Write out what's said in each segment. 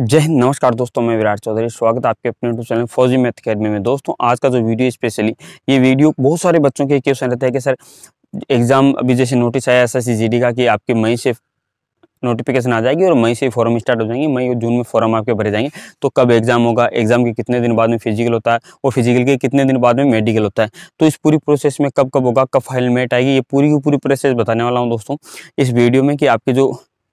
जय हिंद नमस्कार दोस्तों मैं विराट चौधरी स्वागत है आपके अपने YouTube channel Fauji Math Academy में दोस्तों आज का जो वीडियो स्पेशली ये वीडियो बहुत सारे बच्चों के क्वेश्चन रहता है कि सर एग्जाम अभी जैसे नोटिस आया एस एस का कि आपके मई से नोटिफिकेशन आ जाएगी और मई से फॉर्म स्टार्ट हो जाएंगे मई और जून में फॉर्म आपके भरे जाएंगे तो कब एग्जाम होगा एग्जाम के कितने दिन बाद में फिजिकल होता है और फिजिकल के कितने दिन बाद में मेडिकल होता है तो इस पूरी प्रोसेस में कब कब होगा कब फाइल मेट आएगी ये पूरी की पूरी प्रोसेस बताने वाला हूँ दोस्तों इस वीडियो में कि आपके जो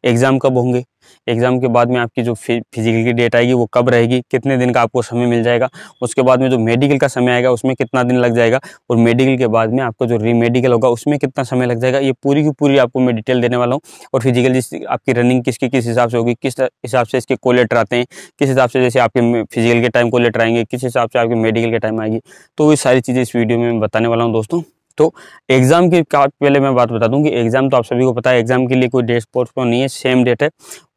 एग्ज़ाम कब होंगे एग्ज़ाम के बाद में आपकी जो फिजिकल की डेट आएगी वो कब रहेगी कितने दिन का आपको समय मिल जाएगा उसके बाद में जो मेडिकल का समय आएगा उसमें कितना दिन लग जाएगा और मेडिकल के बाद में आपको जो रीमेडिकल होगा उसमें कितना समय लग जाएगा ये पूरी की पूरी आपको मैं डिटेल देने वाला हूँ और फिजिकल जिस आपकी रनिंग किसकी किस हिसाब से होगी किस हिसाब से इसके को लेटर आते हैं किस हिसाब से जैसे आपके फिजिकल के टाइम को लेटर आएंगे किस हिसाब से आपके मेडिकल के टाइम आएगी तो ये सारी चीज़ें इस वीडियो में बताने वाला हूँ दोस्तों तो एग्ज़ाम के पहले मैं बात बता दूं कि एग्ज़ाम तो आप सभी को पता है एग्ज़ाम के लिए कोई डेट पोस्टपोन नहीं है सेम डेट है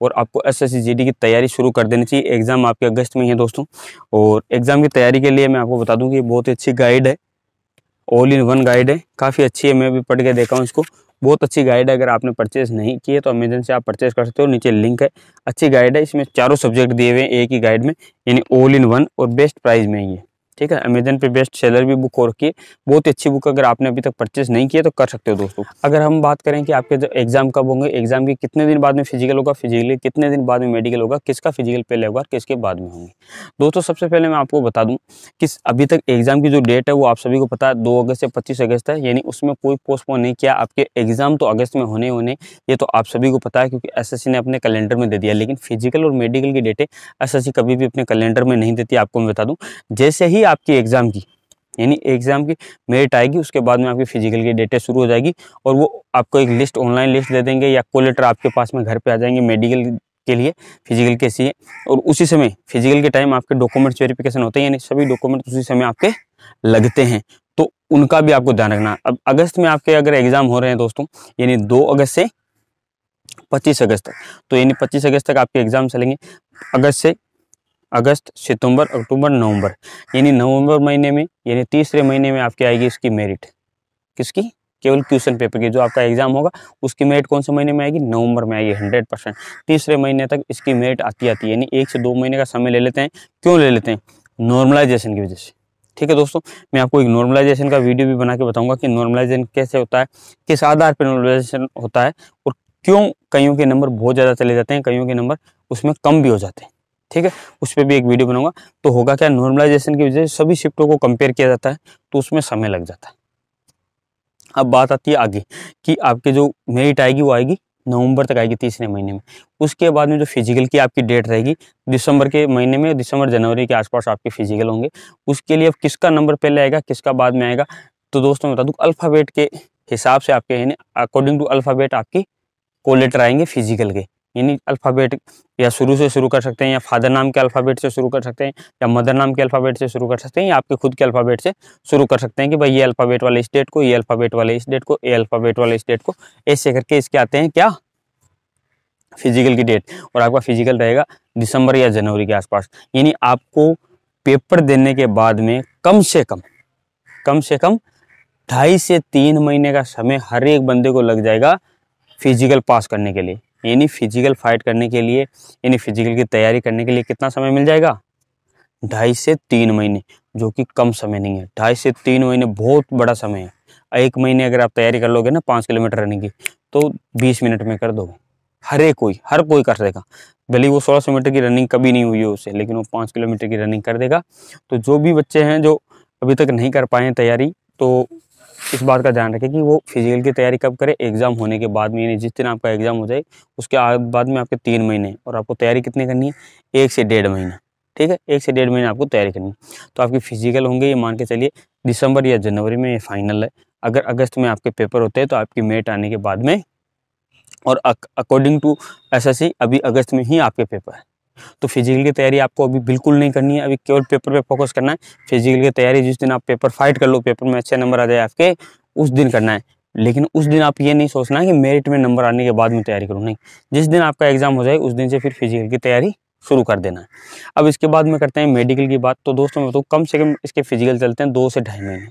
और आपको एस एस की तैयारी शुरू कर देनी चाहिए एग्ज़ाम आपके अगस्त में ही है दोस्तों और एग्ज़ाम की तैयारी के लिए मैं आपको बता दूँ कि बहुत ही अच्छी गाइड है ऑल इन वन गाइड है काफ़ी अच्छी है मैं भी पढ़ के देखा हूँ इसको बहुत अच्छी गाइड है अगर आपने परचेज नहीं की है तो अमेजन से आप परचेज कर सकते हो नीचे लिंक है अच्छी गाइड है इसमें चारों सब्जेक्ट दिए हुए हैं एक ही गाइड में यानी ऑल इन वन और बेस्ट प्राइस में ही है ठीक है अमेजन पे बेस्ट सेलर भी बुक हो रखी है बहुत ही अच्छी बुक अगर आपने अभी तक परचेस नहीं किया तो कर सकते हो दोस्तों अगर हम बात करें कि आपके एग्जाम कब होंगे एग्जाम के कितने दिन बाद में फिजिकल होगा फिजिकल कितने दिन बाद में मेडिकल होगा किसका फिजिकल पहले होगा किसके बाद में होंगे दोस्तों सबसे पहले मैं आपको बता दूँ कि अभी तक एग्जाम की जो डेट है वो आप सभी को पता है दो अगस्त से पच्चीस अगस्त है यानी उसमें कोई पोस्टपोन नहीं किया आपके एग्जाम तो अगस्त में होने होने ये तो आप सभी को पता है क्योंकि एस ने अपने कैलेंडर में दे दिया लेकिन फिजिकल और मेडिकल की डेटें एस कभी भी अपने कैलेंडर में नहीं देती आपको मैं बता दूँ जैसे ही आपकी एग्ज़ाम की यानी एग्ज़ाम की मेरिट आएगी उसके बाद में आपकी फिजिकल की डेटें शुरू हो जाएगी और वो आपको एक लिस्ट ऑनलाइन लिस्ट दे देंगे या कोलेटर आपके पास में घर पे आ जाएंगे मेडिकल के लिए फिजिकल के सी और उसी समय फिजिकल के टाइम आपके डॉक्यूमेंट्स वेरिफिकेशन होते हैं यानी सभी डॉक्यूमेंट उसी समय आपके लगते हैं तो उनका भी आपको ध्यान रखना अब अगस्त में आपके अगर एग्ज़ाम हो रहे हैं दोस्तों यानी दो अगस्त से पच्चीस अगस्त तक तो यानी पच्चीस अगस्त तक आपके एग्ज़ाम चलेंगे अगस्त से अगस्त सितंबर अक्टूबर नवंबर यानी नवंबर महीने में यानी तीसरे महीने में आपकी आएगी इसकी मेरिट किसकी केवल क्वेश्चन पेपर की जो आपका एग्जाम होगा उसकी मेरिट कौन से महीने में आएगी नवंबर में आएगी हंड्रेड परसेंट तीसरे महीने तक इसकी मेरिट आती आती है यानी एक से दो महीने का समय ले लेते हैं क्यों ले लेते हैं नॉर्मलाइजेशन की वजह से ठीक है दोस्तों मैं आपको एक नॉर्मलाइजेशन का वीडियो भी बना के बताऊंगा कि नॉर्मलाइजेशन कैसे होता है किस आधार पर नॉर्मलाइजेशन होता है और क्यों कईयों के नंबर बहुत ज़्यादा चले जाते हैं कईयों के नंबर उसमें कम भी हो जाते हैं ठीक है उस पर भी एक वीडियो बनाऊंगा तो होगा क्या नॉर्मलाइजेशन की वजह से सभी शिफ्टों को कंपेयर किया जाता है तो उसमें समय लग जाता है अब बात आती है आगे कि आपके जो मेरिट आएगी वो आएगी नवंबर तक आएगी तीसरे महीने में उसके बाद में जो फिजिकल की आपकी डेट रहेगी दिसंबर के महीने में दिसंबर जनवरी के आसपास आपके फिजिकल होंगे उसके लिए अब किसका नंबर पहले आएगा किसका बाद में आएगा तो दोस्तों बता दूँ अल्फ़ाबेट के हिसाब से आपके अकॉर्डिंग टू अल्फ़ाबेट आपकी कोलेटर आएंगे फिजिकल के इन्हीं अल्फ़ाबेट या शुरू से शुरू कर सकते हैं या फादर नाम के अल्फ़ाबेट से शुरू कर सकते हैं या मदर नाम के अल्फ़ाबेट से शुरू कर सकते हैं या आपके खुद के अल्फ़ाबेट से शुरू कर सकते हैं कि भाई ये अल्फ़ाबेट वाले इस डेट को ये अल्फ़ाबेट वाले इस डेट को ये अल्फ़ाबेट वाले इस डेट को ऐसे करके इसके आते हैं क्या फिजिकल की डेट और आपका फिजिकल रहेगा दिसंबर या जनवरी के आसपास यानी आपको पेपर देने के बाद में कम से कम कम से कम ढाई से तीन महीने का समय हर एक बंदे को लग जाएगा फिजिकल पास करने के लिए यानी फिजिकल फाइट करने के लिए यानी फिजिकल की तैयारी करने के लिए कितना समय मिल जाएगा ढाई से तीन महीने जो कि कम समय नहीं है ढाई से तीन महीने बहुत बड़ा समय है एक महीने अगर आप तैयारी कर लोगे ना पाँच किलोमीटर रनिंग की तो बीस मिनट में कर दोगे हर एक कोई हर कोई कर देगा भले वो सोलह सौ मीटर की रनिंग कभी नहीं हुई है उसे लेकिन वो पाँच किलोमीटर की रनिंग कर देगा तो जो भी बच्चे हैं जो अभी तक नहीं कर पाए हैं तैयारी तो इस बात का ध्यान रखें कि वो फिजिकल की तैयारी कब करें एग्ज़ाम होने के बाद में यानी जिस दिन आपका एग्ज़ाम हो जाए उसके बाद में आपके तीन महीने और आपको तैयारी कितनी करनी है एक से डेढ़ महीना ठीक है एक से डेढ़ महीने आपको तैयारी करनी है तो आपकी फिजिकल होंगे ये मान के चलिए दिसंबर या जनवरी में ये फाइनल है अगर अगस्त में आपके पेपर होते हैं तो आपकी मेट आने के बाद में और अकॉर्डिंग टू एसएससी अभी अगस्त में ही आपके पेपर है तो फिजिकल की तैयारी आपको अभी बिल्कुल नहीं करनी है अभी केवल पेपर पे फोकस करना है फिजिकल की तैयारी जिस दिन आप पेपर फाइट कर लो पेपर में अच्छे नंबर आ जाए आपके उस दिन करना है लेकिन उस दिन आप ये नहीं सोचना कि मेरिट में नंबर आने के बाद में तैयारी करूँ नहीं जिस दिन आपका एग्जाम हो जाए उस दिन से फिर फिजिकल की तैयारी शुरू कर देना है अब इसके बाद में करते हैं मेडिकल की बात तो दोस्तों मैं तो कम से कम इसके फिजिकल चलते हैं दो से ढाई महीने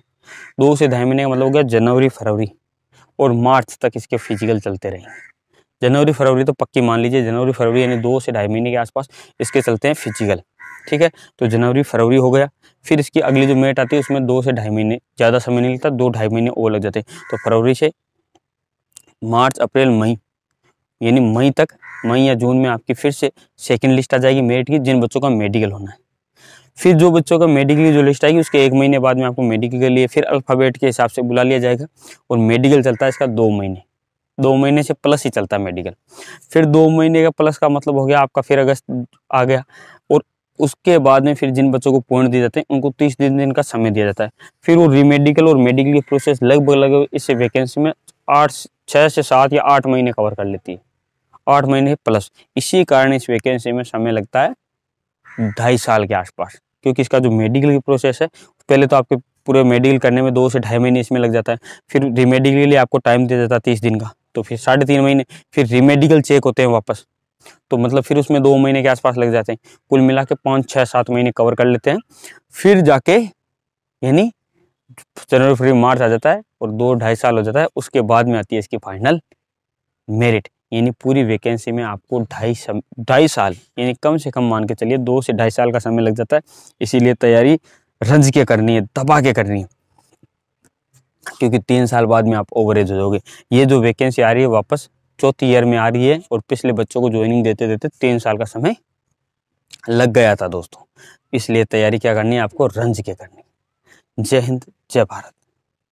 दो से ढाई महीने का मतलब हो गया जनवरी फरवरी और मार्च तक इसके फिजिकल चलते रहेंगे जनवरी फरवरी तो पक्की मान लीजिए जनवरी फरवरी यानी दो से ढाई महीने के आसपास इसके चलते हैं फिजिकल ठीक है तो जनवरी फरवरी हो गया फिर इसकी अगली जो मेट आती है उसमें दो से ढाई महीने ज़्यादा समय नहीं लगता दो ढाई महीने और लग जाते तो फरवरी से मार्च अप्रैल मई यानी मई तक मई या जून में आपकी फिर से सेकेंड लिस्ट आ जाएगी मेट की जिन बच्चों का मेडिकल होना है फिर जो बच्चों का मेडिकल जो लिस्ट आएगी उसके एक महीने बाद में आपको मेडिकल के लिए फिर अल्फ़ाबेट के हिसाब से बुला लिया जाएगा और मेडिकल चलता है इसका दो महीने दो महीने से प्लस ही चलता है मेडिकल फिर दो महीने का प्लस का मतलब हो गया आपका फिर अगस्त आ गया और उसके बाद में फिर जिन बच्चों को पॉइंट दिए जाते हैं उनको तीस दिन दिन का समय दिया जाता है फिर वो रीमेडिकल और मेडिकल की प्रोसेस लगभग लगभग इस वैकेंसी में आठ छः से सात या आठ महीने कवर कर लेती है आठ महीने प्लस इसी कारण इस वैकेंसी में समय लगता है ढाई साल के आसपास क्योंकि इसका जो मेडिकल की प्रोसेस है पहले तो आपके पूरे मेडिकल करने में दो से ढाई महीने इसमें लग जाता है फिर रिमेडिकल के लिए आपको टाइम दिया जाता है तीस दिन का तो फिर साढ़े तीन महीने फिर रिमेडिकल चेक होते हैं वापस तो मतलब फिर उसमें दो महीने के आसपास लग जाते हैं कुल मिला के पाँच छः सात महीने कवर कर लेते हैं फिर जाके यानी जनवरी फरवरी मार्च आ जाता है और दो ढाई साल हो जाता है उसके बाद में आती है इसकी फाइनल मेरिट यानी पूरी वैकेंसी में आपको ढाई ढाई साल यानी कम से कम मान के चलिए दो से ढाई साल का समय लग जाता है इसीलिए तैयारी रंज के करनी है दबा के करनी है क्योंकि तीन साल बाद में आप ओवर एज हो जाओगे ये जो वैकेंसी आ रही है वापस चौथी ईयर में आ रही है और पिछले बच्चों को ज्वाइनिंग देते देते तीन साल का समय लग गया था दोस्तों इसलिए तैयारी क्या करनी है आपको रंज के करनी जय हिंद जय भारत